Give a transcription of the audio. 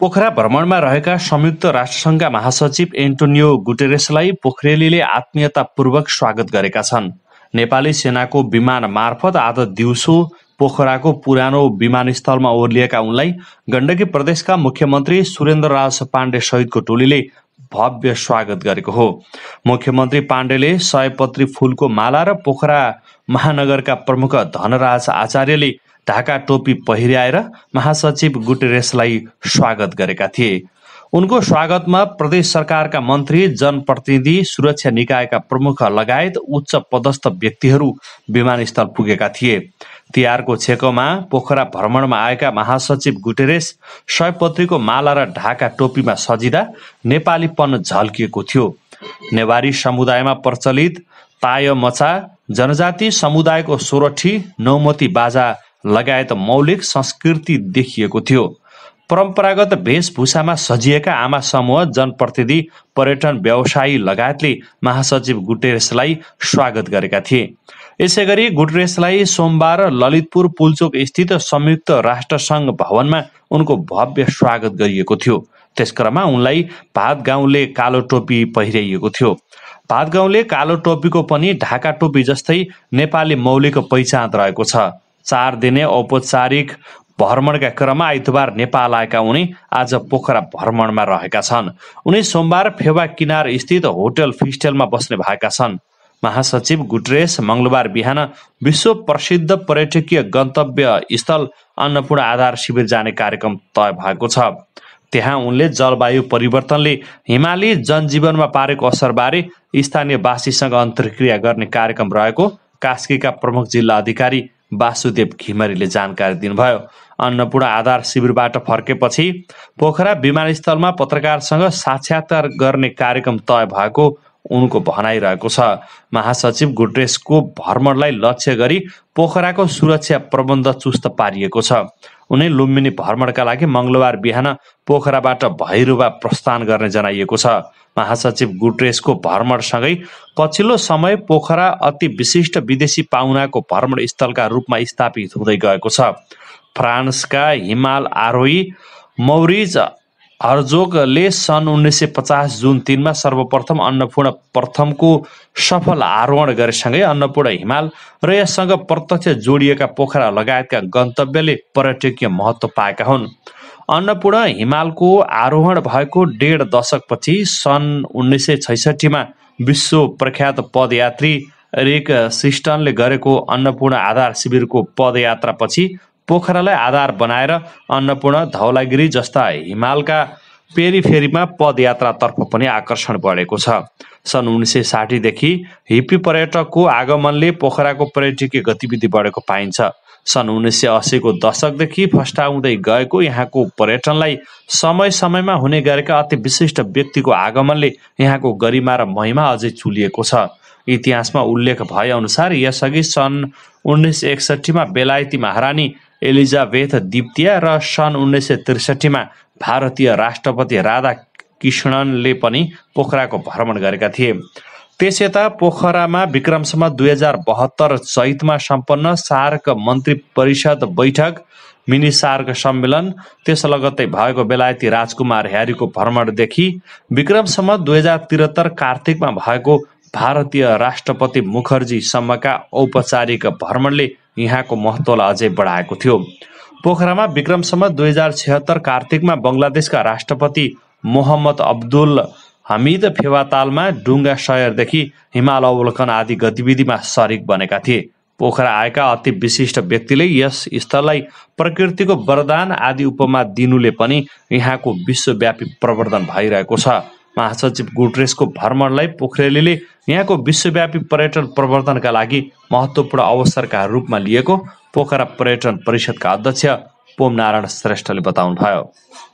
पोखरा भ्रमणमा रहेका संयुक्त राष्ट्रसङ्घका महासचिव एन्टोनियो गुटेरेसलाई पोखरेलीले आत्मीयतापूर्वक स्वागत गरेका छन् नेपाली सेनाको विमान मार्फत आज दिउँसो पोखराको पुरानो विमानस्थलमा ओर्लिएका उनलाई गण्डकी प्रदेशका मुख्यमन्त्री सुरेन्द्रराज पाण्डे सहितको टोलीले भव्य स्वागत गरेको हो मुख्यमन्त्री पाण्डेले सयपत्री फुलको माला र पोखरा महानगरका प्रमुख धनराज आचार्यले ढाका टोपी पहिर्याएर महासचिव गुटेरेसलाई स्वागत गरेका थिए उनको स्वागतमा प्रदेश सरकारका मन्त्री जनप्रतिनिधि सुरक्षा निकायका प्रमुख लगायत उच्च पदस्थ व्यक्तिहरू विमानस्थल पुगेका थिए तिहारको छेकोमा पोखरा भ्रमणमा आएका महासचिव गुटेरेस सयपत्रीको माला र ढाका टोपीमा सजिँदा नेपालीपन झल्किएको थियो नेवारी समुदायमा प्रचलित ताय मचा जनजाति समुदायको सोरठी नौमती बाजा लगायत मौलिक संस्कृति देखिएको थियो परम्परागत वेशभूषामा सजिएका आमा समूह जनप्रतिनिधि पर्यटन व्यवसायी लगायतले महासचिव गुटेरेसलाई स्वागत गरेका थिए यसै गरी गुटरेसलाई सोमबार ललितपुर पुलचोक स्थित संयुक्त राष्ट्रसङ्घ भवनमा उनको भव्य स्वागत गरिएको थियो त्यसक्रममा उनलाई भात गाउँले कालो टोपी पहिराइएको थियो भात गाउँले कालो टोपीको पनि ढाका टोपी जस्तै नेपाली मौलिक पहिचान रहेको छ चार दिने औपचारिक भ्रमणका क्रममा आइतबार नेपाल आएका उनी आज पोखरा भ्रमणमा रहेका छन् उनी सोमबार फेवा किनार स्थित होटल फिस्टेलमा बस्ने भएका छन् महासचिव गुटरेस मङ्गलबार बिहान विश्व प्रसिद्ध पर्यटकीय गन्तव्य स्थल अन्नपूर्ण आधार शिविर जाने कार्यक्रम तय भएको छ त्यहाँ उनले जलवायु परिवर्तनले हिमाली जनजीवनमा पारेको असरबारे स्थानीयवासीसँग अन्तर्क्रिया गर्ने कार्यक्रम रहेको कास्कीका प्रमुख जिल्ला अधिकारी वासुदेव घिमरीले जानकारी दिनुभयो अन्नपूर्ण आधार शिविरबाट फर्केपछि पोखरा विमानस्थलमा पत्रकारसँग साक्षात्कार गर्ने कार्यक्रम तय भएको उनको भनाइरहेको छ महासचिव गुड्रेसको भ्रमणलाई लक्ष्य गरी पोखराको सुरक्षा प्रबन्ध चुस्त पारिएको छ उनी लुम्बिनी भ्रमणका लागि मङ्गलबार बिहान पोखराबाट भैरुवा प्रस्थान गर्ने जनाइएको छ महासचिव गुट्रेसको भ्रमणसँगै पछिल्लो समय पोखरा अति विशिष्ट विदेशी पाहुनाको भ्रमण स्थलका रूपमा स्थापित हुँदै गएको छ फ्रान्सका हिमाल आरोही मौरिज हर्जोगले सन् उन्नाइस सय पचास जुन तिनमा सर्वप्रथम अन्नपूर्ण प्रथमको सफल आरोहण गरेसँगै अन्नपूर्ण हिमाल र यससँग प्रत्यक्ष जोडिएका पोखरा लगायतका गन्तव्यले पर्यटकीय महत्त्व पाएका हुन् अन्नपूर्ण हिमालको आरोहण भएको डेढ दशकपछि सन् उन्नाइस सय छैसठीमा विश्व प्रख्यात पदयात्री रेक सिस्टनले गरेको अन्नपूर्ण आधार शिविरको पदयात्रापछि पोखरालाई आधार बनाएर अन्नपूर्ण धौलागिरी जस्ता हिमालका पेरिफेरीमा पदयात्रातर्फ पनि आकर्षण बढेको छ सन् उन्नाइस सय साठीदेखि हिप्पी पर्यटकको आगमनले पोखराको पर्यटकीय गतिविधि बढेको पाइन्छ सन् उन्नाइस सय अस्सीको दशकदेखि फस्टाउँदै गएको यहाँको पर्यटनलाई समय समयमा हुने गरेका अति विशिष्ट व्यक्तिको आगमनले यहाँको गरिमा र महिमा अझै चुलिएको छ इतिहासमा उल्लेख भएअनुसार यसअघि सन् उन्नाइस सय एकसट्ठीमा बेलायती महारानी एलिजाबेथ द्वितीय र सन् उन्नाइस सय त्रिसठीमा भारतीय राष्ट्रपति राधा कृष्णनले पनि पोखराको भ्रमण गरेका थिए त्यस यता पोखरामा विक्रमसम्म दुई हजार बहत्तर चैतमा सम्पन्न सार्क मन्त्री परिषद बैठक मिनी सार्क सम्मेलन त्यस लगत्तै भएको बेलायती राजकुमार ह्यारीको भ्रमणदेखि विक्रमसम्म दुई हजार त्रिहत्तर कार्तिकमा भएको भारतीय राष्ट्रपति मुखर्जीसम्मका औपचारिक भ्रमणले यहाँको महत्त्वलाई अझै बढाएको थियो पोखरामा विक्रमसम्म दुई हजार छिहत्तर कार्तिकमा बङ्गलादेशका राष्ट्रपति मोहम्मद अब्दुल हमिद फेवातालमा डुङ्गा सयरदेखि हिमाल अवलोकन आदि गतिविधिमा सरिक बनेका थिए पोखरा आएका अति विशिष्ट व्यक्तिले यस स्थललाई प्रकृतिको वरदान आदि उपमा दिनुले पनि यहाँको विश्वव्यापी प्रवर्धन भइरहेको छ महासचिव गुटरेसको भ्रमणलाई पोखरेलीले यहाँको विश्वव्यापी पर्यटन प्रवर्धनका लागि महत्त्वपूर्ण अवसरका रूपमा लिएको पोखरा पर्यटन परिषदका अध्यक्ष पोमनारायण श्रेष्ठले बताउनुभयो